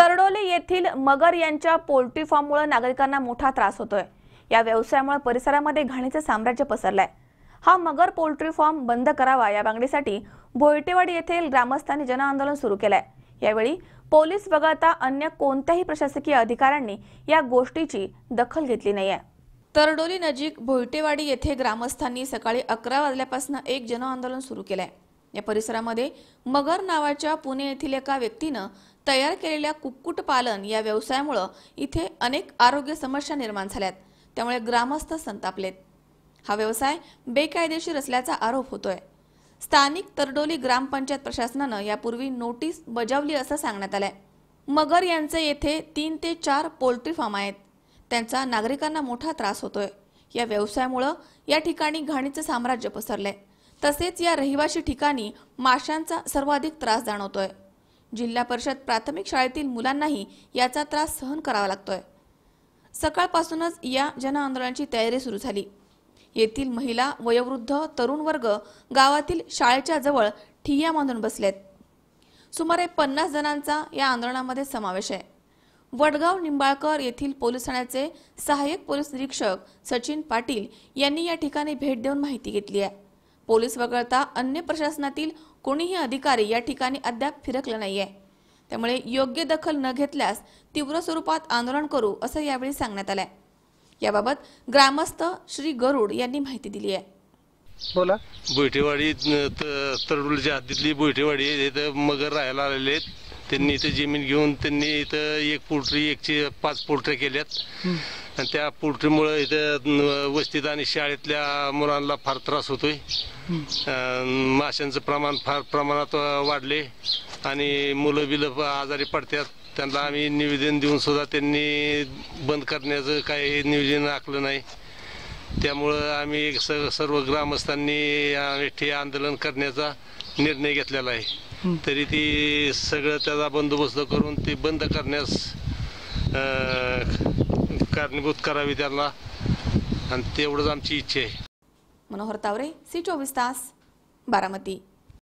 तरडोली येथील मगर यांच्या पोल्ट्री फार्ममुळे नागरिकांना मोठा त्रास होतोय या व्यवसायामुळे परिसरामध्ये घाणीचं साम्राज्य पसरलंय हा मगर पोल्ट्री फार्म बंद करावा या मागणीसाठी भोयटेवाडी येथील ग्रामस्थांनी जनआंदोलन सुरू केलंय यावेळी पोलीस वगळता अन्य कोणत्याही प्रशासकीय अधिकाऱ्यांनी या गोष्टीची दखल घेतली नाहीये तरडोली नजीक भोयटेवाडी येथे ग्रामस्थांनी सकाळी अकरा वाजल्यापासून एक जनआंदोलन सुरू केलंय या परिसरामध्ये मगर नावाच्या पुणे येथील एका व्यक्तीनं तयार केलेल्या कुक्कुटपालन या व्यवसायामुळं इथे अनेक आरोग्य समस्या निर्माण झाल्यात त्यामुळे ग्रामस्थ संतापलेत हा व्यवसाय बेकायदेशीर असल्याचा आरोप होतोय स्थानिक तरडोली ग्रामपंचायत प्रशासनानं यापूर्वी नोटीस बजावली असं सांगण्यात आलंय मगर यांचे येथे तीन ते चार पोल्ट्री फार्म आहेत त्यांचा नागरिकांना मोठा त्रास होतोय या व्यवसायामुळं या ठिकाणी घाणीचं साम्राज्य पसरलंय तसेच या रहिवाशी ठिकाणी माशांचा सर्वाधिक त्रास जाणवतोय जिल्हा परिषद प्राथमिक शाळेतील मुलांनाही याचा त्रास सहन करावा लागतोय सकाळपासूनच या जनआंदोलनाची तयारी सुरू झाली येथील महिला वयोवृद्ध तरुण वर्ग गावातील शाळेच्या जवळ ठिय्या बांधून बसलेत सुमारे पन्नास जणांचा या आंदोलनामध्ये समावेश आहे वडगाव निंबाळकर येथील पोलीस ठाण्याचे सहाय्यक पोलीस निरीक्षक सचिन पाटील यांनी या ठिकाणी भेट देऊन माहिती घेतली आहे पोलीस वगळता अन्य प्रशासनातील कोणीही अधिकारी या ठिकाणी अद्याप फिरकला नाहीये त्यामुळे योग्य दखल न घेतल्यास तीव्र स्वरूपात आंदोलन करू असं यावेळी सांगण्यात आलंय याबाबत ग्रामस्थ श्री गरुड यांनी माहिती दिली आहे बोला बोयटेवाडी तरडुलच्या हद्दीतली बोयटेवाडी इथं मगर राहायला आलेले आहेत त्यांनी इथं जमीन घेऊन त्यांनी इथं एक पोल्ट्री एकशे पाच पोल्ट्री केल्यात आणि त्या पोल्ट्रीमुळं इथं वस्तीत आणि शाळेतल्या मुलांना फार त्रास होतोय माशांचं प्रमाण फार प्रमाणात वाढले आणि मुलं बिलं आजारी पडतात त्यांना आम्ही निवेदन देऊन सुद्धा त्यांनी बंद करण्याचं काही नियोजन आखलं नाही त्यामुळं आम्ही स सर्व ग्रामस्थांनी ठे आंदोलन करण्याचा निर्णय घेतलेला आहे तरी ती सगळं त्याचा बंदोबस्त करून ते बंद करण्यास कारणीभूत करावी त्यांना आणि तेवढंच आमची इच्छा आहे मनोहर तावरे सी चोवीस तास बारामती